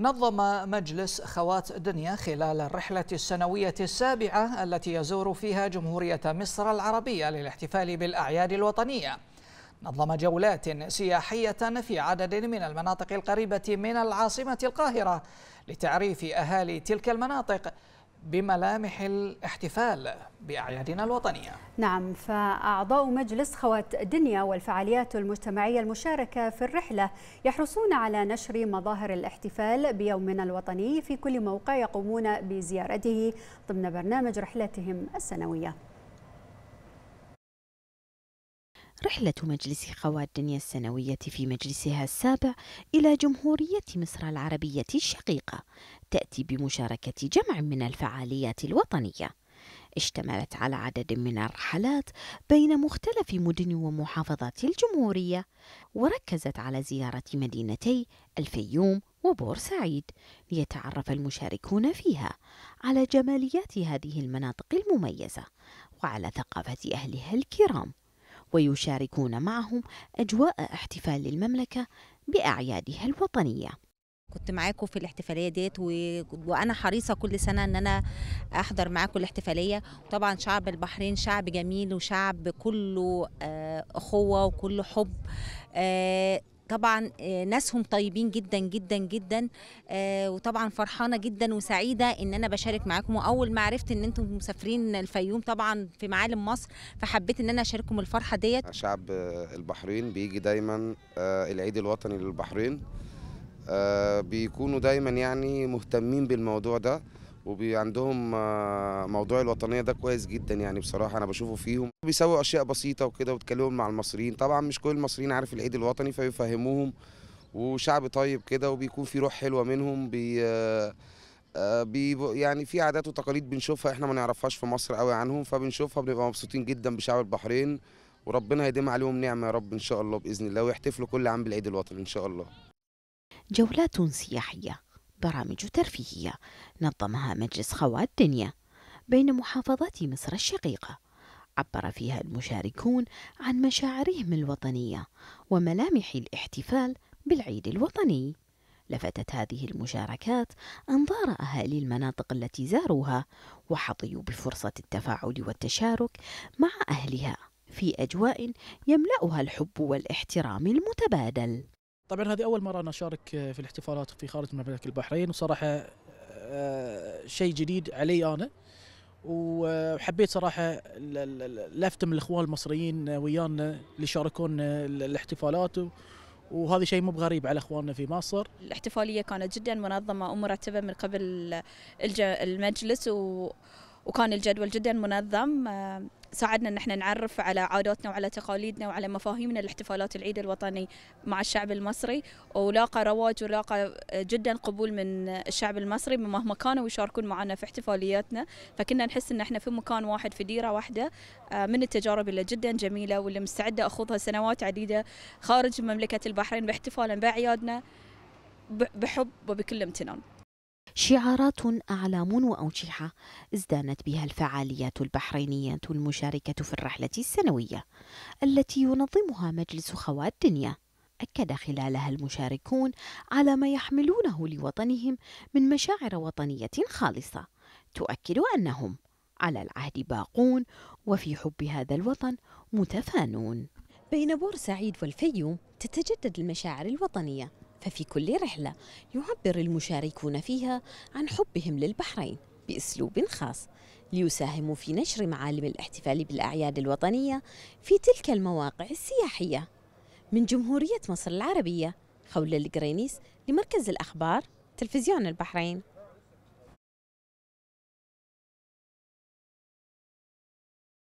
نظم مجلس خوات دنيا خلال الرحلة السنوية السابعة التي يزور فيها جمهورية مصر العربية للاحتفال بالأعياد الوطنية نظم جولات سياحية في عدد من المناطق القريبة من العاصمة القاهرة لتعريف أهالي تلك المناطق بملامح الاحتفال بأعيادنا الوطنية نعم فأعضاء مجلس خوات دنيا والفعاليات المجتمعية المشاركة في الرحلة يحرصون على نشر مظاهر الاحتفال بيومنا الوطني في كل موقع يقومون بزيارته ضمن برنامج رحلتهم السنوية رحلة مجلس خوات دنيا السنوية في مجلسها السابع إلى جمهورية مصر العربية الشقيقة تأتي بمشاركة جمع من الفعاليات الوطنية اشتملت على عدد من الرحلات بين مختلف مدن ومحافظات الجمهورية وركزت على زيارة مدينتي الفيوم وبورسعيد ليتعرف المشاركون فيها على جماليات هذه المناطق المميزة وعلى ثقافة أهلها الكرام ويشاركون معهم أجواء احتفال المملكة بأعيادها الوطنية كنت معاكم في الاحتفاليه ديت و... وانا حريصه كل سنه ان انا احضر معاكم الاحتفاليه وطبعا شعب البحرين شعب جميل وشعب كله آه، اخوه وكله حب آه، طبعا آه، ناسهم طيبين جدا جدا جدا آه، وطبعا فرحانه جدا وسعيده ان انا بشارك معاكم واول ما عرفت ان انتم مسافرين الفيوم طبعا في معالم مصر فحبيت ان انا اشارككم الفرحه ديت شعب البحرين بيجي دايما آه، العيد الوطني للبحرين بيكونوا دايما يعني مهتمين بالموضوع ده وبيعندهم آه، موضوع الوطنيه ده كويس جدا يعني بصراحه انا بشوفه فيهم بيسووا اشياء بسيطه وكده وبيتكلموا مع المصريين طبعا مش كل المصريين عارف العيد الوطني فيفهموهم وشعب طيب كده وبيكون في روح حلوه منهم بي آه، آه، بي يعني في عادات وتقاليد بنشوفها احنا ما نعرفهاش في مصر قوي عنهم فبنشوفها بنبقى مبسوطين جدا بشعب البحرين وربنا يديم عليهم نعمه يا رب ان شاء الله باذن الله ويحتفلوا كل عام بالعيد الوطني ان شاء الله جولات سياحيه برامج ترفيهية نظمها مجلس خوات دنيا بين محافظات مصر الشقيقة عبر فيها المشاركون عن مشاعرهم الوطنية وملامح الاحتفال بالعيد الوطني لفتت هذه المشاركات أنظار أهالي المناطق التي زاروها وحظيوا بفرصة التفاعل والتشارك مع أهلها في أجواء يملأها الحب والاحترام المتبادل طبعا هذه اول مره انا اشارك في الاحتفالات في خارج مملكه البحرين وصراحه آه، شيء جديد علي انا وحبيت صراحه من الاخوان المصريين ويانا اللي شاركون الاحتفالات وهذا شيء مو بغريب على اخواننا في مصر. الاحتفاليه كانت جدا منظمه ومرتبه من قبل المجلس و وكان الجدول جدا منظم آه، ساعدنا ان احنا نعرف على عاداتنا وعلى تقاليدنا وعلى مفاهيمنا لاحتفالات العيد الوطني مع الشعب المصري ولاقى رواج ولاقى آه، جدا قبول من الشعب المصري مهما كانوا يشاركون معنا في احتفالياتنا فكنا نحس ان احنا في مكان واحد في ديره واحده آه، من التجارب اللي جدا جميله واللي مستعده اخوضها سنوات عديده خارج مملكه البحرين باحتفالا باعيادنا بحب وبكل امتنان شعارات أعلام وأوشحة ازدانت بها الفعاليات البحرينية المشاركة في الرحلة السنوية التي ينظمها مجلس خوات دنيا أكد خلالها المشاركون على ما يحملونه لوطنهم من مشاعر وطنية خالصة تؤكد أنهم على العهد باقون وفي حب هذا الوطن متفانون بين بورسعيد والفيوم تتجدد المشاعر الوطنية ففي كل رحلة يعبر المشاركون فيها عن حبهم للبحرين بأسلوب خاص ليساهموا في نشر معالم الاحتفال بالأعياد الوطنية في تلك المواقع السياحية من جمهورية مصر العربية خولة القرينيس لمركز الأخبار تلفزيون البحرين